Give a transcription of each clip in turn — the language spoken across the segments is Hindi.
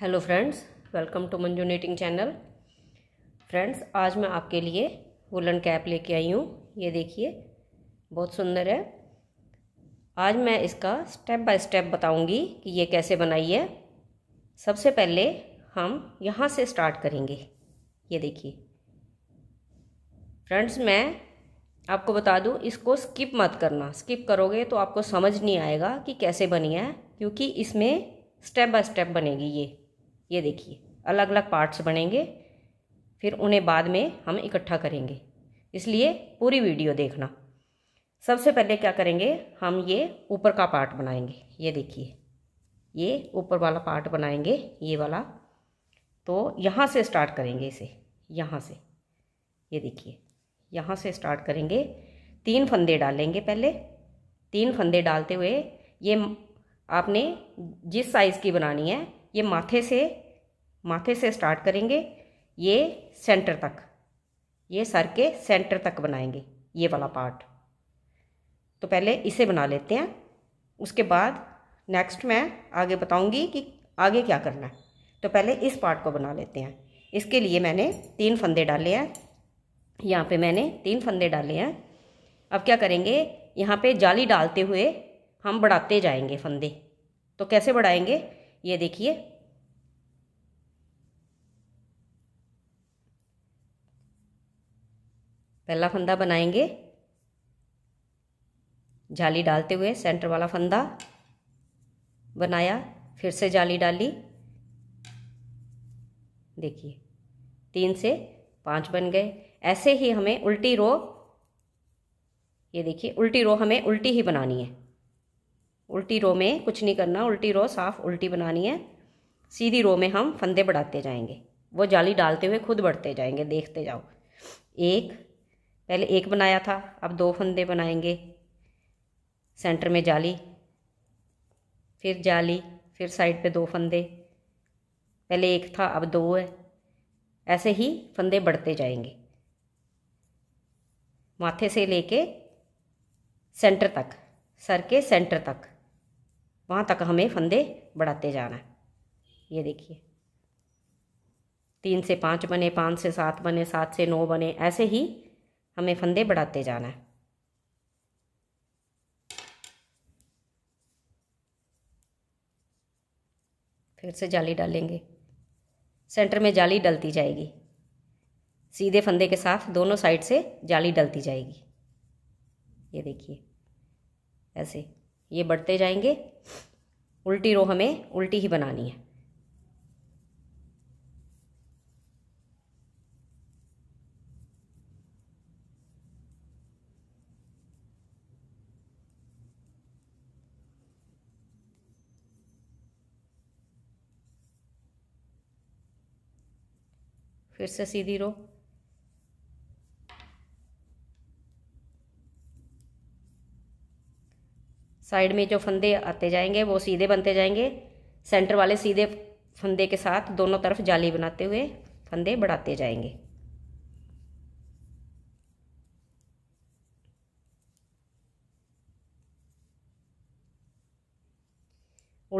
hello friends welcome to Manju knitting channel friends आज मैं आपके लिए वुलन कैप लेके आई हूँ ये देखिए बहुत सुंदर है आज मैं इसका स्टेप बाय स्टेप बताऊंगी कि ये कैसे बनाई है सबसे पहले हम यहाँ से स्टार्ट करेंगे ये देखिए फ्रेंड्स मैं आपको बता दूँ इसको स्किप मत करना स्किप करोगे तो आपको समझ नहीं आएगा कि कैसे बनी है क्योंकि इसमें स्टेप बाय स्टेप बनेगी ये ये देखिए अलग अलग पार्ट्स बनेंगे फिर उन्हें बाद में हम इकट्ठा करेंगे इसलिए पूरी वीडियो देखना सबसे पहले क्या करेंगे हम ये ऊपर का पार्ट बनाएंगे ये देखिए ये ऊपर वाला पार्ट बनाएंगे ये वाला तो यहाँ से स्टार्ट करेंगे इसे यहाँ से ये देखिए यहाँ से स्टार्ट करेंगे तीन फंदे डालेंगे पहले तीन फंदे डालते हुए ये आपने जिस साइज़ की बनानी है ये माथे से माथे से स्टार्ट करेंगे ये सेंटर तक ये सर के सेंटर तक बनाएंगे ये वाला पार्ट तो पहले इसे बना लेते हैं उसके बाद नेक्स्ट मैं आगे बताऊंगी कि आगे क्या करना है तो पहले इस पार्ट को बना लेते हैं इसके लिए मैंने तीन फंदे डाले हैं यहाँ पे मैंने तीन फंदे डाले हैं अब क्या करेंगे यहाँ पे जाली डालते हुए हम बढ़ाते जाएंगे फंदे तो कैसे बढ़ाएंगे ये देखिए पहला फंदा बनाएंगे जाली डालते हुए सेंटर वाला फंदा बनाया फिर से जाली डाली देखिए तीन से पाँच बन गए ऐसे ही हमें उल्टी रो ये देखिए उल्टी रो हमें उल्टी ही बनानी है उल्टी रो में कुछ नहीं करना उल्टी रो साफ उल्टी बनानी है सीधी रो में हम फंदे बढ़ाते जाएंगे वो जाली डालते हुए खुद बढ़ते जाएंगे देखते जाओ एक पहले एक बनाया था अब दो फंदे बनाएंगे सेंटर में जाली फिर जाली फिर साइड पे दो फंदे पहले एक था अब दो है ऐसे ही फंदे बढ़ते जाएंगे माथे से लेके सेंटर तक सर के सेंटर तक वहाँ तक हमें फंदे बढ़ाते जाना है ये देखिए तीन से पाँच बने पाँच से सात बने सात से नौ बने ऐसे ही हमें फंदे बढ़ाते जाना है फिर से जाली डालेंगे सेंटर में जाली डलती जाएगी सीधे फंदे के साथ दोनों साइड से जाली डलती जाएगी ये देखिए ऐसे ये बढ़ते जाएंगे उल्टी रो हमें उल्टी ही बनानी है फिर से सीधी रो साइड में जो फंदे आते जाएंगे वो सीधे बनते जाएंगे सेंटर वाले सीधे फंदे के साथ दोनों तरफ जाली बनाते हुए फंदे बढ़ाते जाएंगे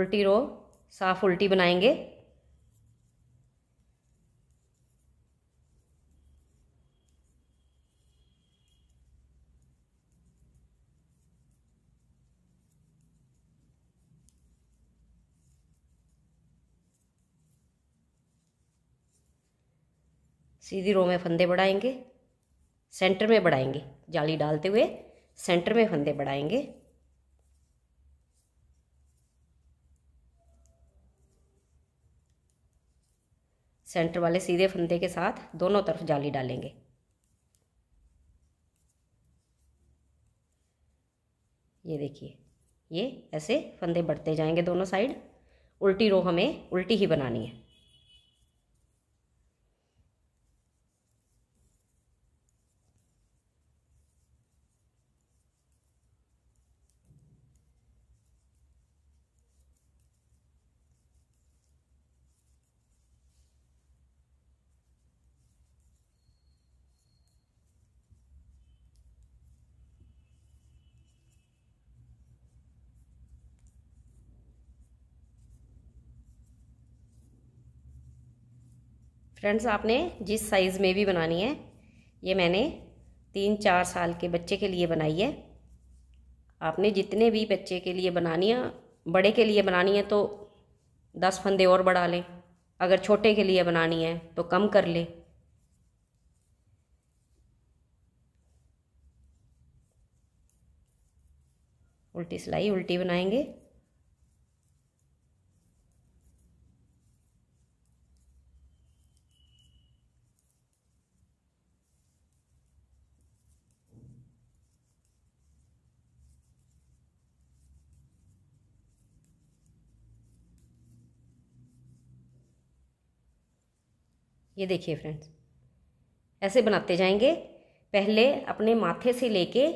उल्टी रो साफ उल्टी बनाएंगे सीधी रो में फंदे बढ़ाएंगे सेंटर में बढ़ाएंगे जाली डालते हुए सेंटर में फंदे बढ़ाएंगे सेंटर वाले सीधे फंदे के साथ दोनों तरफ जाली डालेंगे ये देखिए ये ऐसे फंदे बढ़ते जाएंगे दोनों साइड उल्टी रो हमें उल्टी ही बनानी है फ्रेंड्स आपने जिस साइज़ में भी बनानी है ये मैंने तीन चार साल के बच्चे के लिए बनाई है आपने जितने भी बच्चे के लिए बनानी है बड़े के लिए बनानी है तो दस फंदे और बढ़ा लें अगर छोटे के लिए बनानी है तो कम कर लें उल्टी सिलाई उल्टी बनाएंगे ये देखिए फ्रेंड्स ऐसे बनाते जाएंगे पहले अपने माथे से लेके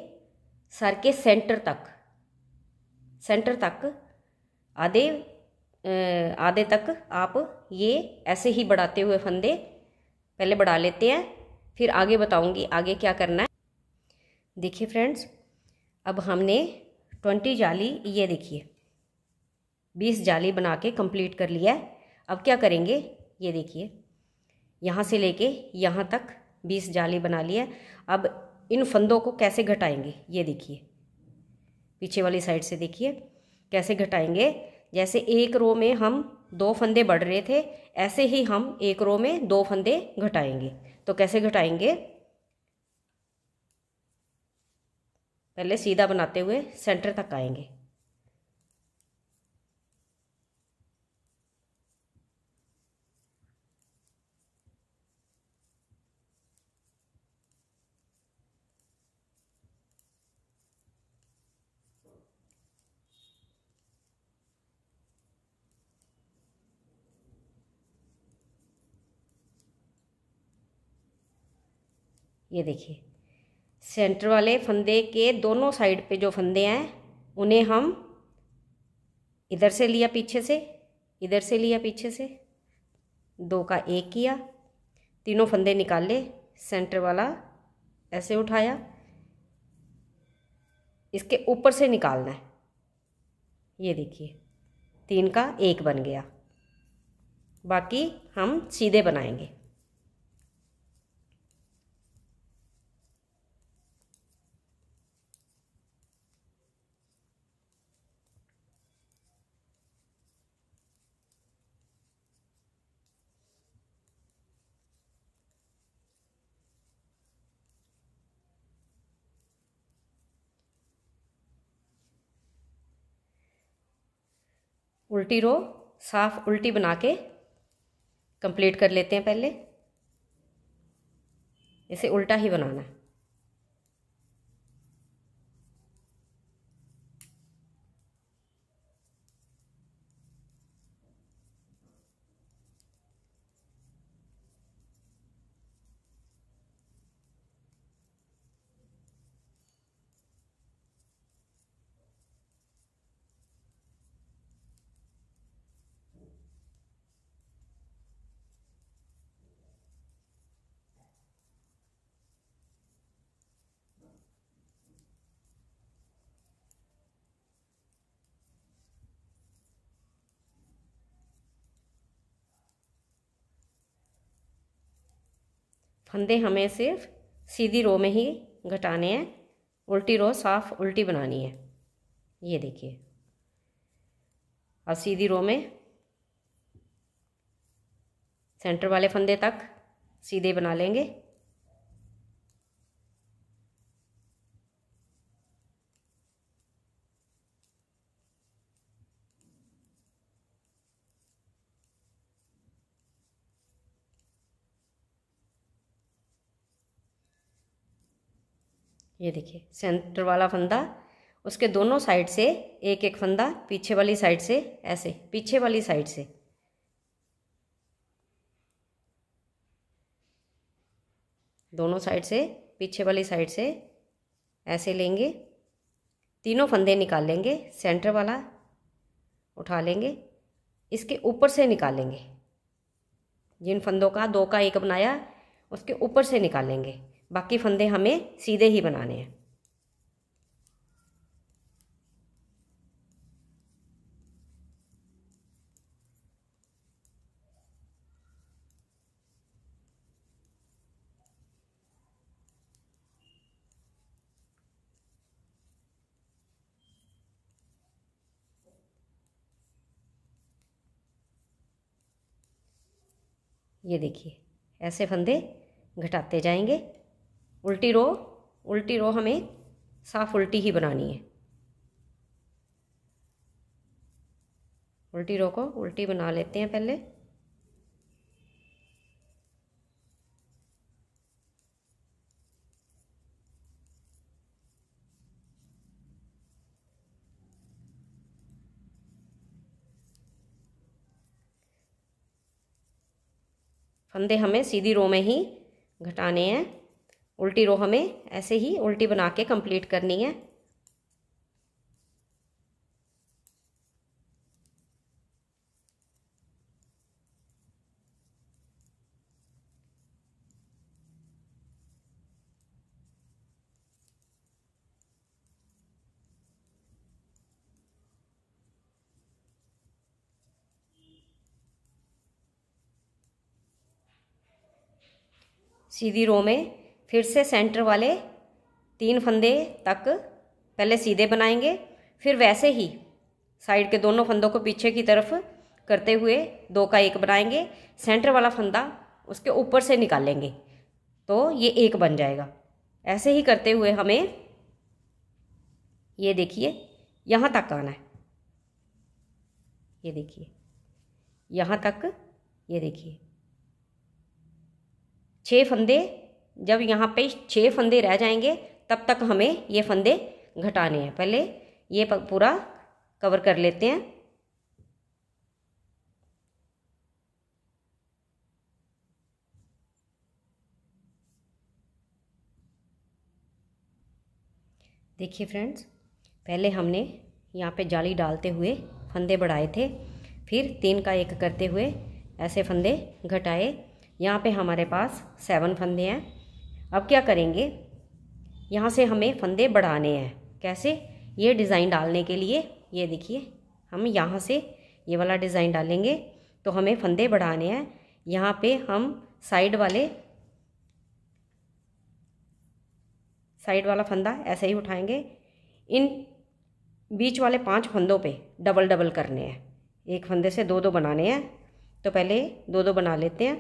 सर के सेंटर तक सेंटर तक आधे आधे तक आप ये ऐसे ही बढ़ाते हुए फंदे पहले बढ़ा लेते हैं फिर आगे बताऊंगी आगे क्या करना है देखिए फ्रेंड्स अब हमने ट्वेंटी जाली ये देखिए बीस जाली बना के कंप्लीट कर लिया है अब क्या करेंगे ये देखिए यहाँ से लेके यहाँ तक बीस जाली बना लिया अब इन फंदों को कैसे घटाएंगे ये देखिए पीछे वाली साइड से देखिए कैसे घटाएंगे जैसे एक रो में हम दो फंदे बढ़ रहे थे ऐसे ही हम एक रो में दो फंदे घटाएंगे तो कैसे घटाएंगे पहले सीधा बनाते हुए सेंटर तक आएंगे ये देखिए सेंटर वाले फंदे के दोनों साइड पे जो फंदे हैं उन्हें हम इधर से लिया पीछे से इधर से लिया पीछे से दो का एक किया तीनों फंदे निकाले सेंटर वाला ऐसे उठाया इसके ऊपर से निकालना है ये देखिए तीन का एक बन गया बाकी हम सीधे बनाएंगे उल्टी रो साफ उल्टी बना के कंप्लीट कर लेते हैं पहले इसे उल्टा ही बनाना है फंदे हमें सिर्फ सीधी रो में ही घटाने हैं उल्टी रो साफ उल्टी बनानी है ये देखिए अब सीधी रो में सेंटर वाले फंदे तक सीधे बना लेंगे ये देखिए सेंटर वाला फंदा उसके दोनों साइड से एक एक फंदा पीछे वाली साइड से ऐसे पीछे वाली साइड से दोनों साइड से पीछे वाली साइड से ऐसे लेंगे तीनों फंदे निकाल लेंगे सेंटर वाला उठा लेंगे इसके ऊपर से निकालेंगे जिन फंदों का दो का एक बनाया उसके ऊपर से निकालेंगे बाकी फंदे हमें सीधे ही बनाने हैं ये देखिए ऐसे फंदे घटाते जाएंगे उल्टी रो उल्टी रो हमें साफ उल्टी ही बनानी है उल्टी रो को उल्टी बना लेते हैं पहले फंदे हमें सीधी रो में ही घटाने हैं उल्टी रो हमें ऐसे ही उल्टी बना के कंप्लीट करनी है सीधी रो में फिर से सेंटर वाले तीन फंदे तक पहले सीधे बनाएंगे फिर वैसे ही साइड के दोनों फंदों को पीछे की तरफ करते हुए दो का एक बनाएंगे सेंटर वाला फंदा उसके ऊपर से निकालेंगे तो ये एक बन जाएगा ऐसे ही करते हुए हमें ये देखिए यहाँ तक आना है ये देखिए यहाँ तक ये देखिए छः फंदे जब यहाँ पे छः फंदे रह जाएंगे तब तक हमें ये फंदे घटाने हैं पहले ये पूरा कवर कर लेते हैं देखिए फ्रेंड्स पहले हमने यहाँ पे जाली डालते हुए फंदे बढ़ाए थे फिर तीन का एक करते हुए ऐसे फंदे घटाए यहाँ पे हमारे पास सेवन फंदे हैं अब क्या करेंगे यहाँ से हमें फंदे बढ़ाने हैं कैसे ये डिज़ाइन डालने के लिए ये देखिए हम यहाँ से ये वाला डिज़ाइन डालेंगे तो हमें फंदे बढ़ाने हैं यहाँ पे हम साइड वाले साइड वाला फंदा ऐसे ही उठाएंगे इन बीच वाले पांच फंदों पे डबल डबल करने हैं एक फंदे से दो दो बनाने हैं तो पहले दो दो बना लेते हैं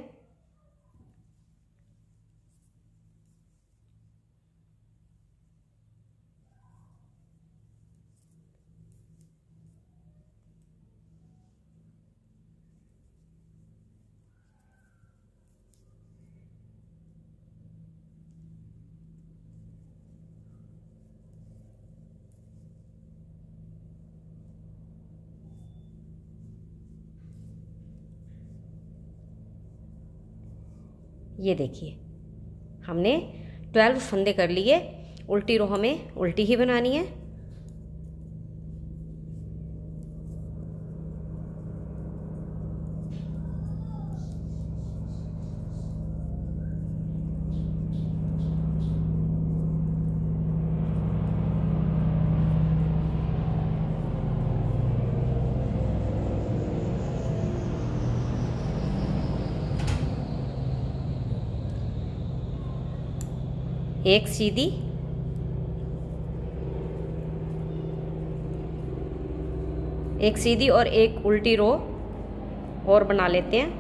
ये देखिए हमने ट्वेल्व फंदे कर लिए उल्टी रो हमें उल्टी ही बनानी है एक सीधी एक सीधी और एक उल्टी रो और बना लेते हैं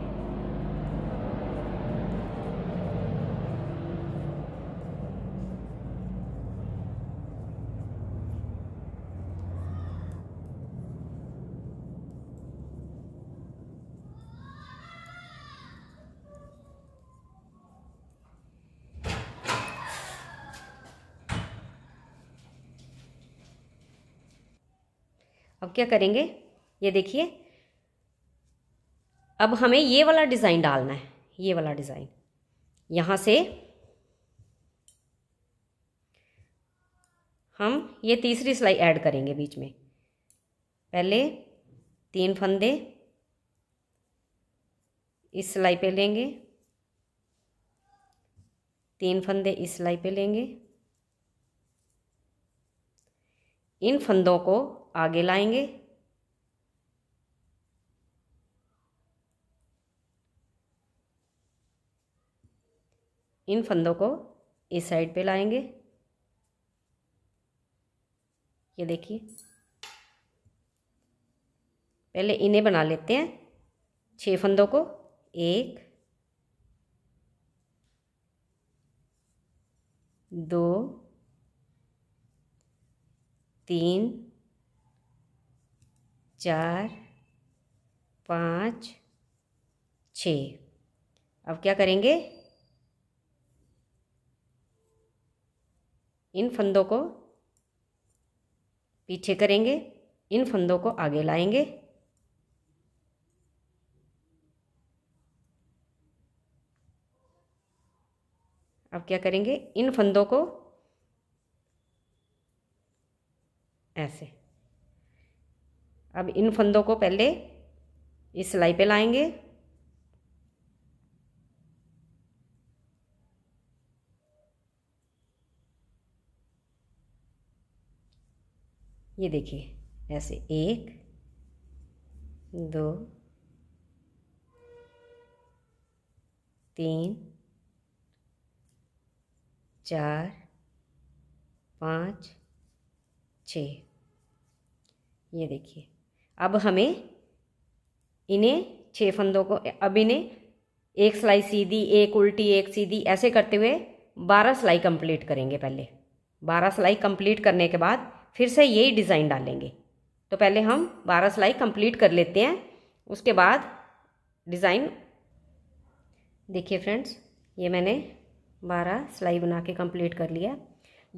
अब क्या करेंगे ये देखिए अब हमें ये वाला डिज़ाइन डालना है ये वाला डिज़ाइन यहाँ से हम ये तीसरी सिलाई ऐड करेंगे बीच में पहले तीन फंदे इस सिलाई पे लेंगे तीन फंदे इस सिलाई पे लेंगे इन फंदों को आगे लाएंगे इन फंदों को इस साइड पे लाएंगे ये देखिए पहले इन्हें बना लेते हैं छह फंदों को एक दो तीन चार पाँच छ अब क्या करेंगे इन फंदों को पीछे करेंगे इन फंदों को आगे लाएंगे अब क्या करेंगे इन फंदों को ऐसे अब इन फंदों को पहले इस सिलाई पे लाएंगे ये देखिए ऐसे एक दो तीन चार पाँच छ ये देखिए अब हमें इन्हें छः फंदों को अब इन्हें एक सिलाई सीधी एक उल्टी एक सीधी ऐसे करते हुए बारह सिलाई कंप्लीट करेंगे पहले बारह सिलाई कंप्लीट करने के बाद फिर से यही डिज़ाइन डालेंगे तो पहले हम बारह सिलाई कंप्लीट कर लेते हैं उसके बाद डिज़ाइन देखिए फ्रेंड्स ये मैंने बारह सिलाई बना के कंप्लीट कर लिया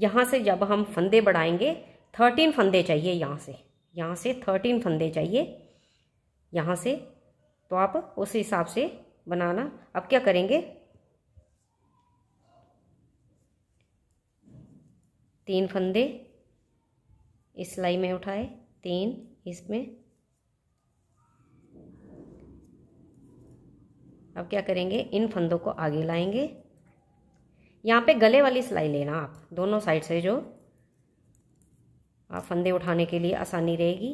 यहाँ से जब हम फंदे बढ़ाएंगे थर्टीन फंदे चाहिए यहाँ से यहाँ से थर्टीन फंदे चाहिए यहाँ से तो आप उस हिसाब से बनाना अब क्या करेंगे तीन फंदे इस सिलाई में उठाए तीन इसमें अब क्या करेंगे इन फंदों को आगे लाएंगे यहाँ पे गले वाली सिलाई लेना आप दोनों साइड से जो आप फंदे उठाने के लिए आसानी रहेगी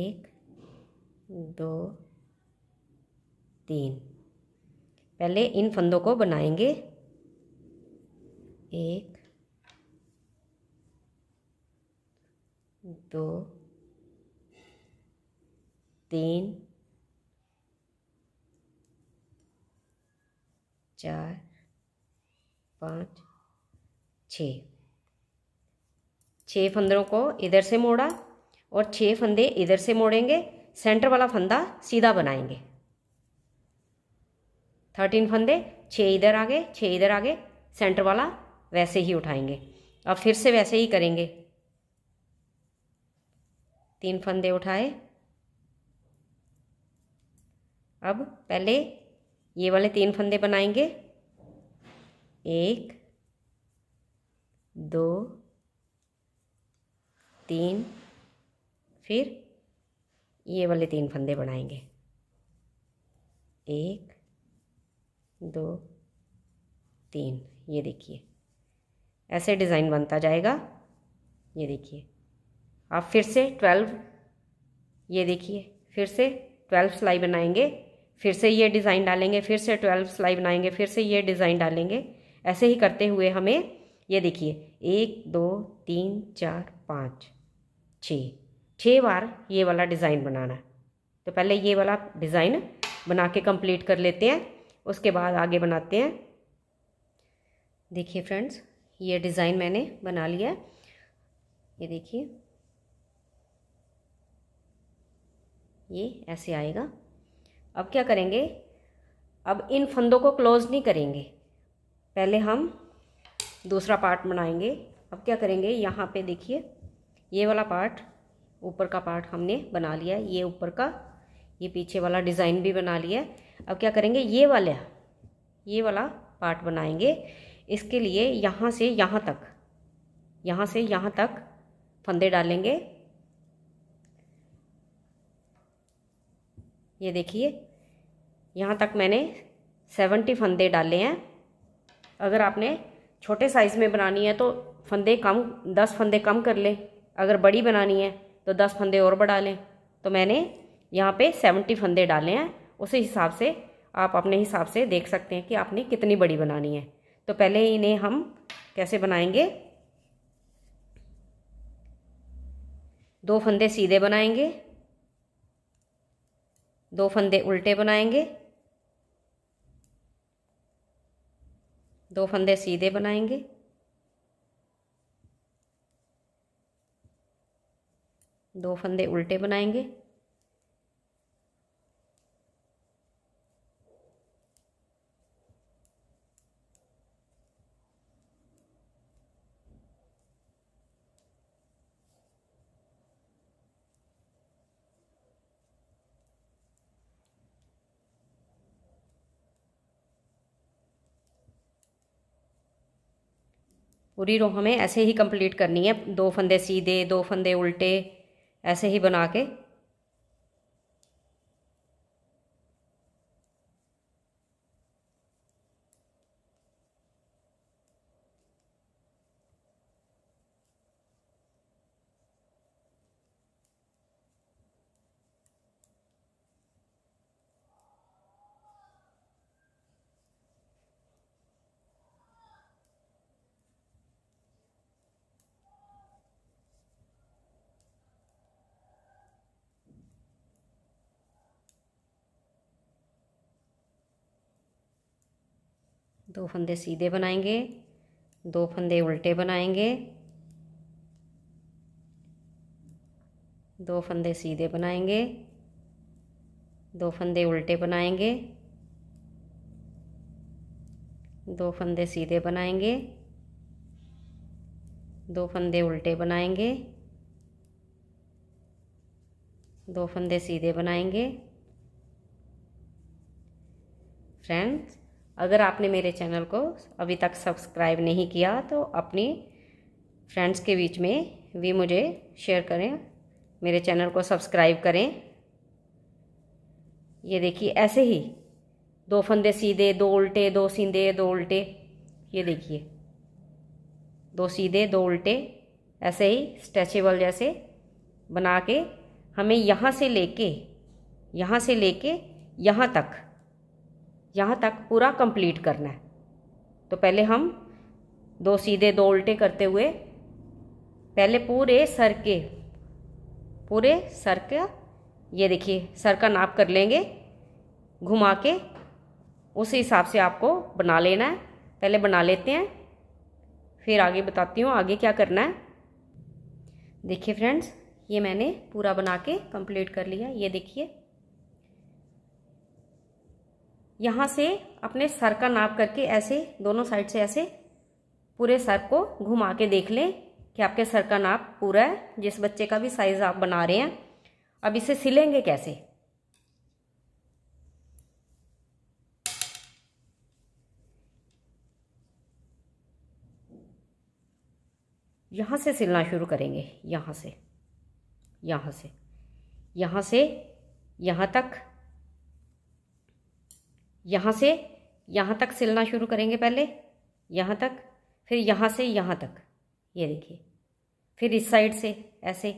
एक दो तीन पहले इन फंदों को बनाएंगे एक दो तीन चार पाँच छः छः फंदों को इधर से मोड़ा और छः फंदे इधर से मोड़ेंगे सेंटर वाला फंदा सीधा बनाएंगे थर्टीन फंदे छः इधर आगे छः इधर आगे सेंटर वाला वैसे ही उठाएंगे अब फिर से वैसे ही करेंगे तीन फंदे उठाए अब पहले ये वाले तीन फंदे बनाएंगे एक दो तीन फिर ये वाले तीन फंदे बनाएंगे एक दो तीन ये देखिए ऐसे डिज़ाइन बनता जाएगा ये देखिए आप फिर से ट्वेल्व ये देखिए फिर से ट्वेल्व सिलाई बनाएंगे फिर से ये डिज़ाइन डालेंगे फिर से ट्वेल्व सिलाई बनाएंगे फिर से ये डिज़ाइन डालेंगे ऐसे ही करते हुए हमें ये देखिए एक दो तीन चार पाँच छ छः बार ये वाला डिज़ाइन बनाना है तो पहले ये वाला डिज़ाइन बना के कंप्लीट कर लेते हैं उसके बाद आगे बनाते हैं देखिए फ्रेंड्स ये डिज़ाइन मैंने बना लिया है ये देखिए ये ऐसे आएगा अब क्या करेंगे अब इन फंदों को क्लोज़ नहीं करेंगे पहले हम दूसरा पार्ट बनाएंगे अब क्या करेंगे यहाँ पे देखिए ये वाला पार्ट ऊपर का पार्ट हमने बना लिया ये ऊपर का ये पीछे वाला डिज़ाइन भी बना लिया अब क्या करेंगे ये वाला ये वाला पार्ट बनाएंगे इसके लिए यहाँ से यहाँ तक यहाँ से यहाँ तक फंदे डालेंगे ये देखिए यहाँ तक मैंने सेवेंटी फंदे डाले हैं अगर आपने छोटे साइज़ में बनानी है तो फंदे कम दस फंदे कम कर लें अगर बड़ी बनानी है तो दस फंदे और बढ़ा लें तो मैंने यहाँ पे सेवेंटी फंदे डाले हैं उसी हिसाब से आप अपने हिसाब से देख सकते हैं कि आपने कितनी बड़ी बनानी है तो पहले इन्हें हम कैसे बनाएंगे दो फंदे सीधे बनाएंगे दो फंदे उल्टे बनाएंगे दो फंदे सीधे बनाएंगे दो फंदे उल्टे बनाएंगे पूरी रो हमें ऐसे ही कंप्लीट करनी है दो फंदे सीधे दो फंदे उल्टे ऐसे ही बना के दो फंदे सीधे बनाएंगे दो फंदे उल्टे बनाएंगे दो फंदे सीधे बनाएंगे दो फंदे उल्टे बनाएंगे दो फंदे सीधे बनाएंगे दो फंदे उल्टे बनाएंगे दो फंदे सीधे बनाएंगे फ्रेंड्स अगर आपने मेरे चैनल को अभी तक सब्सक्राइब नहीं किया तो अपनी फ्रेंड्स के बीच में भी मुझे शेयर करें मेरे चैनल को सब्सक्राइब करें ये देखिए ऐसे ही दो फंदे सीधे दो उल्टे दो सीधे दो उल्टे ये देखिए दो सीधे दो उल्टे ऐसे ही स्ट्रेचेबल जैसे बना के हमें यहाँ से लेके यहाँ से लेके यहाँ तक यहाँ तक पूरा कंप्लीट करना है तो पहले हम दो सीधे दो उल्टे करते हुए पहले पूरे सर के पूरे सर का ये देखिए सर का नाप कर लेंगे घुमा के उस हिसाब से आपको बना लेना है पहले बना लेते हैं फिर आगे बताती हूँ आगे क्या करना है देखिए फ्रेंड्स ये मैंने पूरा बना के कंप्लीट कर लिया ये देखिए यहाँ से अपने सर का नाप करके ऐसे दोनों साइड से ऐसे पूरे सर को घुमा के देख लें कि आपके सर का नाप पूरा है जिस बच्चे का भी साइज़ आप बना रहे हैं अब इसे सिलेंगे कैसे यहाँ से सिलना शुरू करेंगे यहाँ से यहाँ से यहाँ से यहाँ तक यहाँ से यहाँ तक सिलना शुरू करेंगे पहले यहाँ तक फिर यहाँ से यहाँ तक ये देखिए फिर इस साइड से ऐसे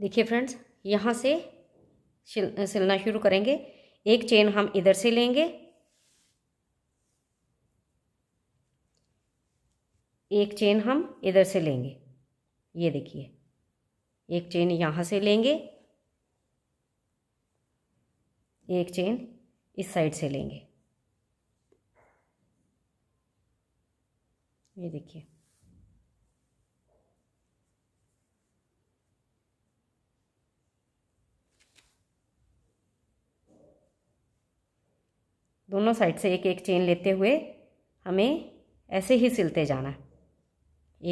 देखिए फ्रेंड्स यहाँ से सिल सिलना शुरू करेंगे एक चेन हम इधर से लेंगे एक चेन हम इधर से लेंगे ये देखिए एक चेन यहाँ से लेंगे एक चेन इस साइड से लेंगे ये देखिए दोनों साइड से एक एक चेन लेते हुए हमें ऐसे ही सिलते जाना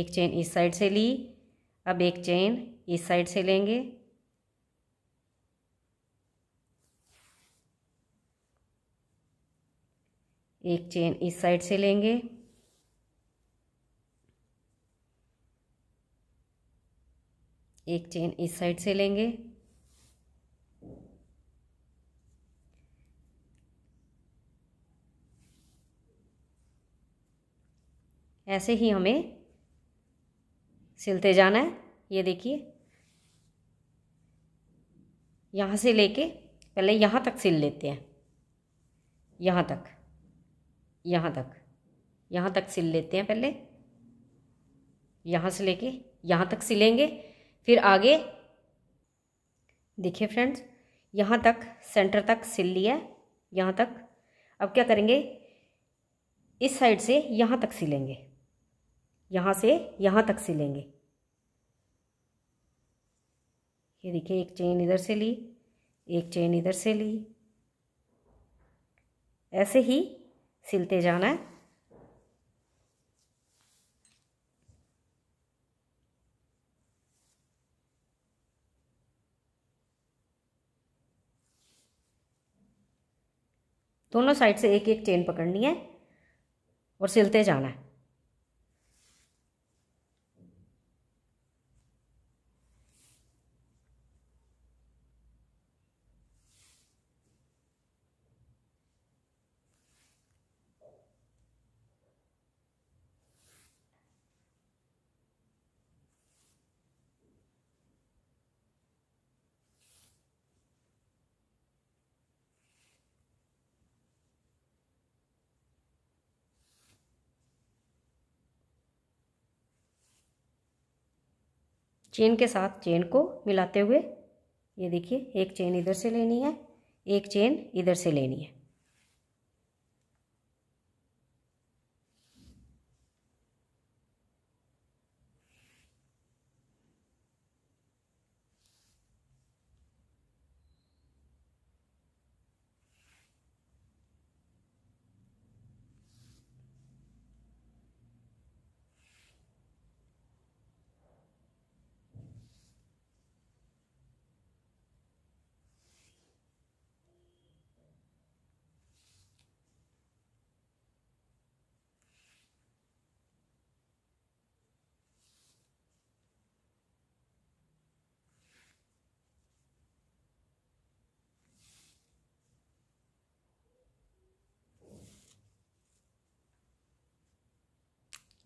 एक चेन इस साइड से ली अब एक चेन इस साइड से लेंगे एक चेन इस साइड से लेंगे एक चेन इस साइड से लेंगे ऐसे ही हमें सिलते जाना है ये देखिए यहाँ से लेके पहले यहाँ तक सिल लेते हैं यहाँ तक यहाँ तक यहाँ तक सिल लेते हैं पहले यहाँ से लेके यहाँ तक सिलेंगे फिर आगे देखिए फ्रेंड्स यहाँ तक सेंटर तक सिल लिया यहाँ तक अब क्या करेंगे इस साइड से यहाँ तक सिलेंगे यहाँ से यहाँ तक सिलेंगे ये देखिए एक चेन इधर से ली एक चेन इधर से ली ऐसे ही सिलते जाना है दोनों साइड से एक एक चेन पकड़नी है और सिलते जाना है चेन के साथ चेन को मिलाते हुए ये देखिए एक चेन इधर से लेनी है एक चेन इधर से लेनी है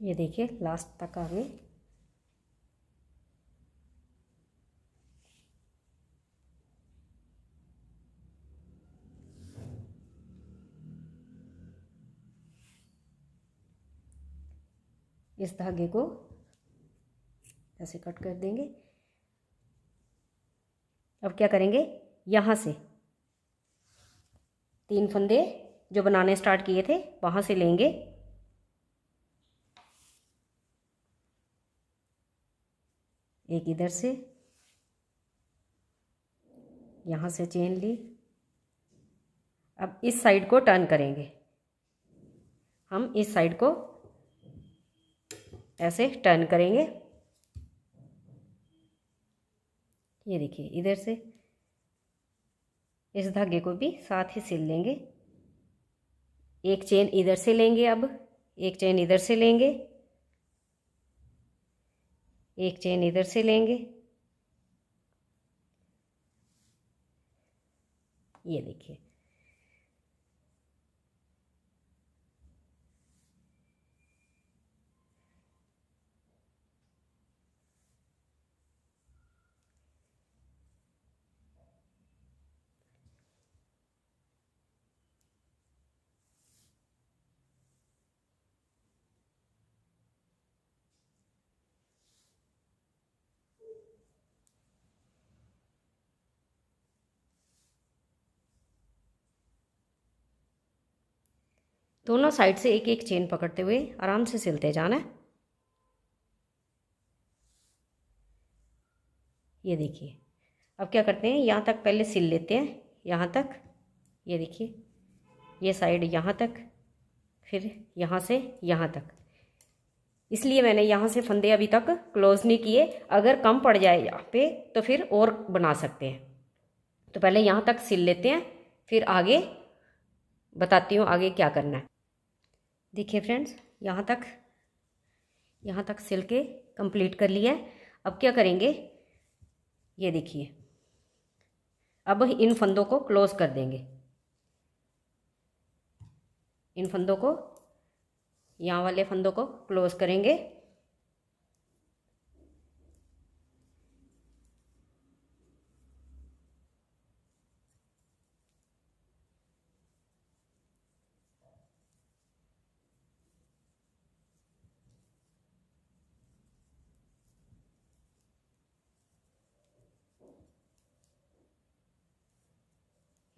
ये देखिए लास्ट तक आ गई इस धागे को ऐसे कट कर देंगे अब क्या करेंगे यहाँ से तीन फंदे जो बनाने स्टार्ट किए थे वहाँ से लेंगे एक इधर से यहाँ से चेन ली अब इस साइड को टर्न करेंगे हम इस साइड को ऐसे टर्न करेंगे ये देखिए इधर से इस धागे को भी साथ ही सिल लेंगे एक चेन इधर से लेंगे अब एक चेन इधर से लेंगे एक चेन इधर से लेंगे ये देखिए दोनों साइड से एक एक चेन पकड़ते हुए आराम से सिलते जाना है ये देखिए अब क्या करते हैं यहाँ तक पहले सिल लेते हैं यहाँ तक ये देखिए ये साइड यहाँ तक फिर यहाँ से यहाँ तक इसलिए मैंने यहाँ से फंदे अभी तक क्लोज नहीं किए अगर कम पड़ जाए यहाँ पे तो फिर और बना सकते हैं तो पहले यहाँ तक सिल लेते हैं फिर आगे बताती हूँ आगे क्या करना है देखिए फ्रेंड्स यहाँ तक यहाँ तक सिल के कंप्लीट कर लिया है अब क्या करेंगे ये देखिए अब इन फंदों को क्लोज़ कर देंगे इन फंदों को यहाँ वाले फंदों को क्लोज़ करेंगे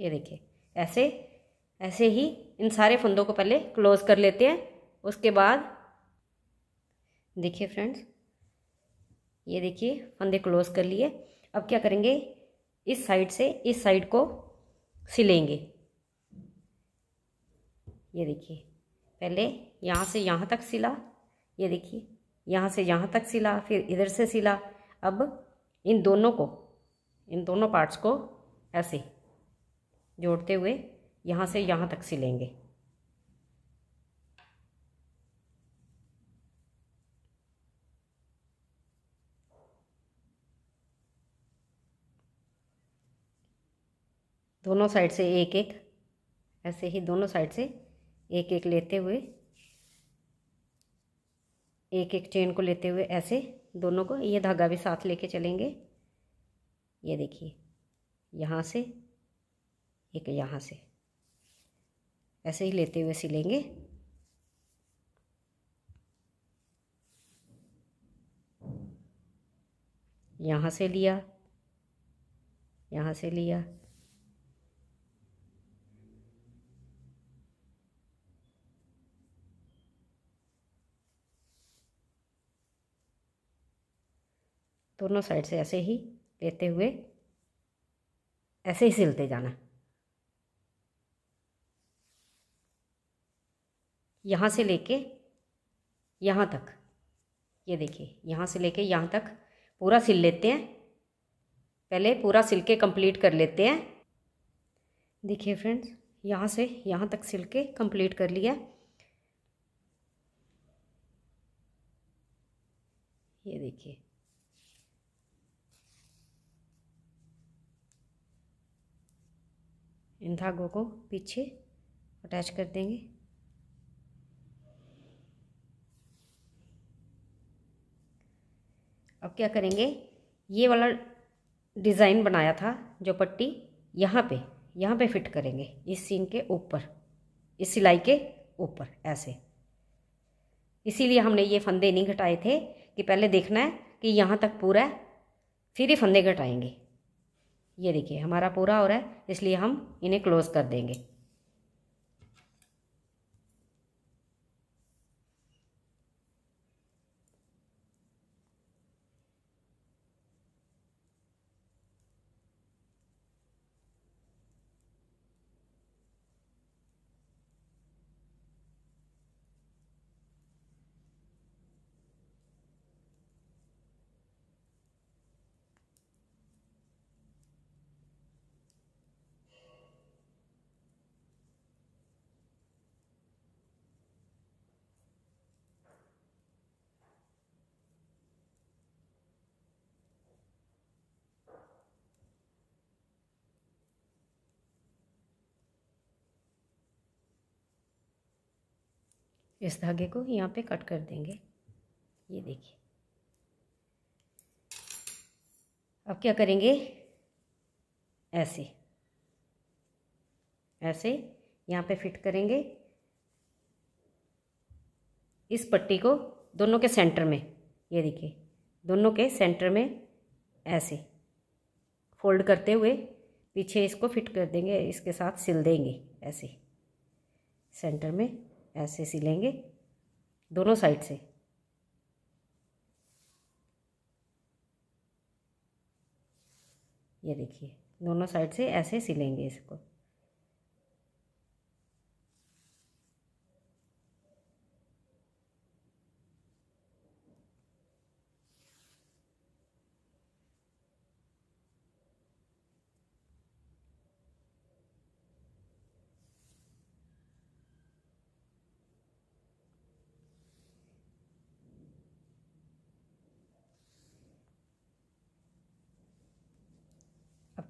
ये देखिए ऐसे ऐसे ही इन सारे फंदों को पहले क्लोज़ कर लेते हैं उसके बाद देखिए फ्रेंड्स ये देखिए फंदे क्लोज़ कर लिए अब क्या करेंगे इस साइड से इस साइड को सिलेंगे ये देखिए पहले यहाँ से यहाँ तक सिला ये देखिए यहाँ से यहाँ तक सिला फिर इधर से सिला अब इन दोनों को इन दोनों पार्ट्स को ऐसे जोड़ते हुए यहाँ से यहाँ तक सिलेंगे दोनों साइड से एक एक ऐसे ही दोनों साइड से एक एक लेते हुए एक एक चेन को लेते हुए ऐसे दोनों को ये धागा भी साथ लेके चलेंगे ये देखिए यहाँ से एक यहाँ से ऐसे ही लेते हुए सिलेंगे यहाँ से लिया यहाँ से लिया दोनों साइड से ऐसे ही लेते हुए ऐसे ही सिलते जाना यहाँ से लेके यहाँ तक ये देखिए यहाँ से लेके यहाँ तक पूरा सिल लेते हैं पहले पूरा सिल के कंप्लीट कर लेते हैं देखिए फ्रेंड्स यहाँ से यहाँ तक सिल के कंप्लीट कर लिया ये देखिए इन धागों को पीछे अटैच कर देंगे अब क्या करेंगे ये वाला डिज़ाइन बनाया था जो पट्टी यहाँ पे यहाँ पे फिट करेंगे इस सीन के ऊपर इस सिलाई के ऊपर ऐसे इसीलिए हमने ये फंदे नहीं घटाए थे कि पहले देखना है कि यहाँ तक पूरा है फिर ही फंदे घटाएंगे ये देखिए हमारा पूरा हो रहा है इसलिए हम इन्हें क्लोज़ कर देंगे इस धागे को यहाँ पे कट कर देंगे ये देखिए अब क्या करेंगे ऐसे ऐसे यहाँ पे फिट करेंगे इस पट्टी को दोनों के सेंटर में ये देखिए दोनों के सेंटर में ऐसे फोल्ड करते हुए पीछे इसको फिट कर देंगे इसके साथ सिल देंगे ऐसे सेंटर में ऐसे सिलेंगे दोनों साइड से ये देखिए दोनों साइड से ऐसे सिलेंगे इसको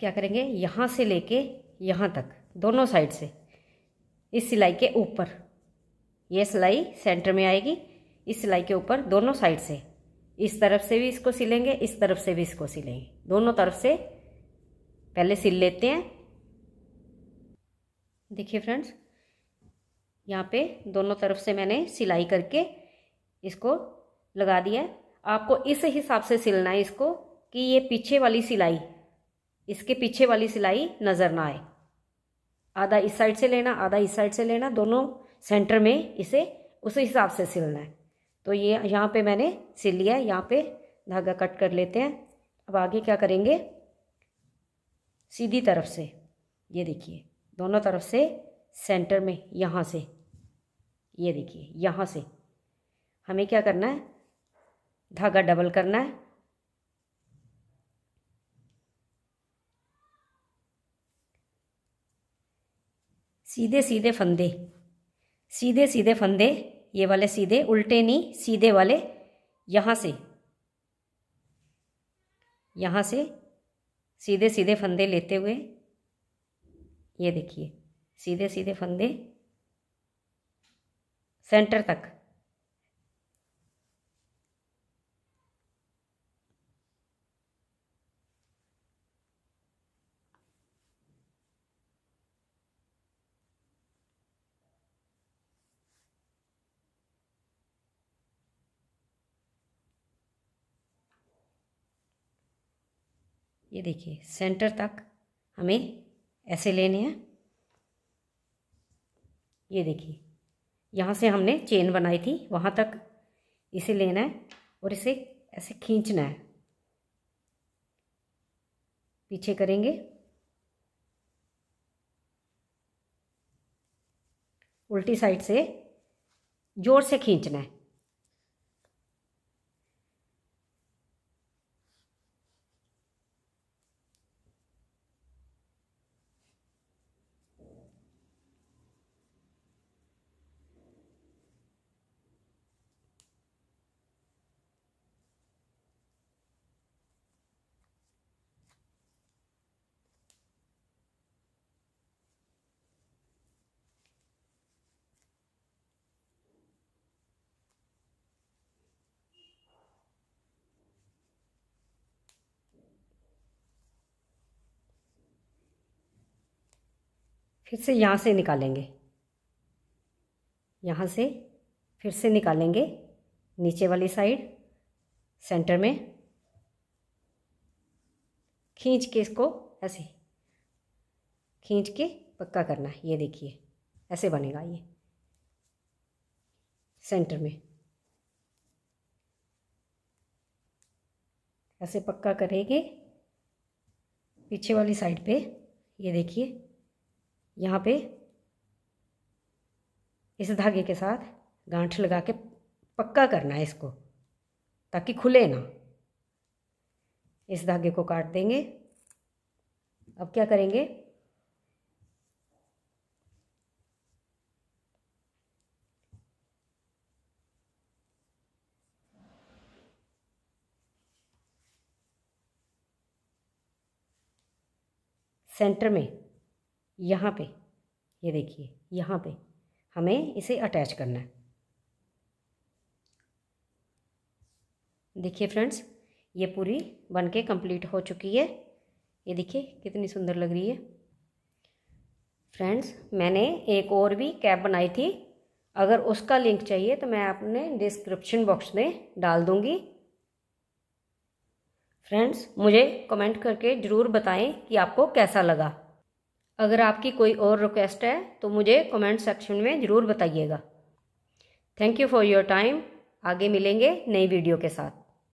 क्या करेंगे यहाँ से लेके यहाँ तक दोनों साइड से इस सिलाई के ऊपर ये सिलाई सेंटर में आएगी इस सिलाई के ऊपर दोनों साइड से इस तरफ से भी इसको सिलेंगे इस तरफ से भी इसको सिलेंगे दोनों तरफ से पहले सिल लेते हैं देखिए फ्रेंड्स यहाँ पे दोनों तरफ से मैंने सिलाई करके इसको लगा दिया आपको इस हिसाब से सिलना है इसको कि ये पीछे वाली सिलाई इसके पीछे वाली सिलाई नज़र ना आए आधा इस साइड से लेना आधा इस साइड से लेना दोनों सेंटर में इसे उस हिसाब से सिलना है तो ये यहाँ पे मैंने सिल लिया है यहाँ पे धागा कट कर लेते हैं अब आगे क्या करेंगे सीधी तरफ से ये देखिए दोनों तरफ से सेंटर में यहाँ से ये देखिए यहाँ से हमें क्या करना है धागा डबल करना है सीधे सीधे फंदे सीधे सीधे फंदे ये वाले सीधे उल्टे नहीं सीधे वाले यहाँ से यहाँ से सीधे सीधे फंदे लेते हुए ये देखिए सीधे सीधे फंदे सेंटर तक ये देखिए सेंटर तक हमें ऐसे लेने हैं ये देखिए यहाँ से हमने चेन बनाई थी वहाँ तक इसे लेना है और इसे ऐसे खींचना है पीछे करेंगे उल्टी साइड से जोर से खींचना है फिर से यहाँ से निकालेंगे यहाँ से फिर से निकालेंगे नीचे वाली साइड सेंटर में खींच के इसको ऐसे खींच के पक्का करना है ये देखिए ऐसे बनेगा ये सेंटर में ऐसे पक्का करेंगे पीछे वाली साइड पे ये देखिए यहाँ पे इस धागे के साथ गांठ लगा के पक्का करना है इसको ताकि खुले ना इस धागे को काट देंगे अब क्या करेंगे सेंटर में यहाँ पे ये देखिए यहाँ पे हमें इसे अटैच करना है देखिए फ्रेंड्स ये पूरी बन के हो चुकी है ये देखिए कितनी सुंदर लग रही है फ्रेंड्स मैंने एक और भी कैप बनाई थी अगर उसका लिंक चाहिए तो मैं अपने डिस्क्रिप्शन बॉक्स में डाल दूँगी फ्रेंड्स मुझे कमेंट करके ज़रूर बताएं कि आपको कैसा लगा अगर आपकी कोई और रिक्वेस्ट है तो मुझे कमेंट सेक्शन में ज़रूर बताइएगा thank you for your time आगे मिलेंगे नई वीडियो के साथ